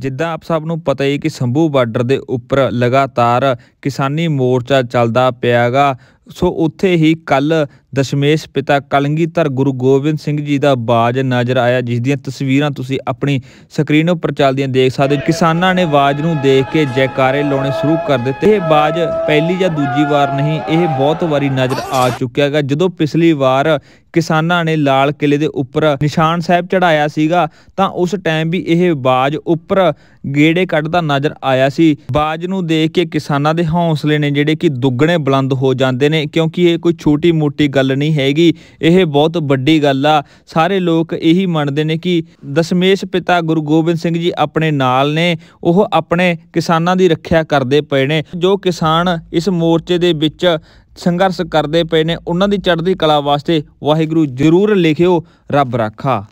ਜਿੱਦਾਂ ਆਪ ਸਭ ਨੂੰ ਪਤਾ ਹੀ ਕਿ ਸੰਭੂ ਬਾਰਡਰ ਦੇ ਉੱਪਰ ਲਗਾਤਾਰ ਕਿਸਾਨੀ ਮੋਰਚਾ ਚੱਲਦਾ ਪਿਆਗਾ ਸੋ ਉੱਥੇ ਹੀ ਕੱਲ ਦਸ਼ਮੇਸ਼ ਪਿਤਾ ਕਲੰਗੀਧਰ ਗੁਰੂ ਗੋਬਿੰਦ ਸਿੰਘ ਜੀ ਦਾ ਬਾਜ ਨਜ਼ਰ ਆਇਆ ਜਿਸ ਦੀਆਂ ਤਸਵੀਰਾਂ ਤੁਸੀਂ ਆਪਣੀ ਸਕਰੀਨ ਉੱਪਰ ਚੱਲਦੀਆਂ ਦੇਖ ਸਕਦੇ ਕਿਸਾਨਾਂ ਨੇ ਬਾਜ ਨੂੰ ਦੇਖ ਕੇ ਜੈਕਾਰੇ ਲਾਉਣੇ ਸ਼ੁਰੂ ਕਰ ਦਿੱਤੇ ਇਹ ਬਾਜ ਪਹਿਲੀ ਜਾਂ ਦੂਜੀ ਵਾਰ ਨਹੀਂ ਇਹ ਬਹੁਤ ਵਾਰੀ ਨਜ਼ਰ ਆ ਚੁੱਕਿਆ ਹੈਗਾ ਜਦੋਂ ਪਿਛਲੀ ਵਾਰ ਕਿਸਾਨਾਂ ਨੇ ਲਾਲ ਕਿਲੇ ਦੇ ਉੱਪਰ ਨਿਸ਼ਾਨ ਸਾਹਿਬ ਚੜਾਇਆ ਸੀਗਾ ਤਾਂ ਉਸ ਟਾਈਮ ਵੀ ਇਹ ਬਾਜ ਉੱਪਰ ਗੇੜੇ ਕੱਢਦਾ ਨਜ਼ਰ ਆਇਆ ਸੀ ਬਾਜ ਨੂੰ ਦੇਖ ਕੇ ਕਿਸਾਨਾਂ ਦੇ ਹੌਸਲੇ ਨੇ ਜਿਹੜੇ ਕਿ ਦੁੱਗਣੇ ਬੁਲੰਦ ਹੋ ਜਾਂਦੇ ਨੇ ਕਿਉਂਕਿ ਇਹ ਕੋਈ ਛੋਟੀ ਮੋਟੀ ਗੱਲ ਨਹੀਂ ਹੈਗੀ ਇਹ ਬਹੁਤ ਵੱਡੀ ਗੱਲ ਆ ਸਾਰੇ ਲੋਕ ਇਹੀ ਮੰਨਦੇ ਨੇ ਕਿ ਦਸ਼ਮੇਸ਼ ਪਿਤਾ ਗੁਰੂ ਗੋਬਿੰਦ ਸਿੰਘ ਜੀ ਆਪਣੇ ਨਾਲ ਨੇ ਉਹ ਆਪਣੇ ਕਿਸਾਨਾਂ ਦੀ ਰੱਖਿਆ ਕਰਦੇ ਪਏ ਨੇ ਜੋ ਕਿਸਾਨ ਇਸ ਮੋਰਚੇ ਦੇ ਵਿੱਚ ਸੰਘਰਸ਼ ਕਰਦੇ ਪਏ ਨੇ ਉਹਨਾਂ ਦੀ ਚੜ੍ਹਦੀ ਕਲਾ ਵਾਸਤੇ ਵਾਹਿਗੁਰੂ ਜ਼ਰੂਰ ਲਿਖਿਓ ਰੱਬ ਰਾਖਾ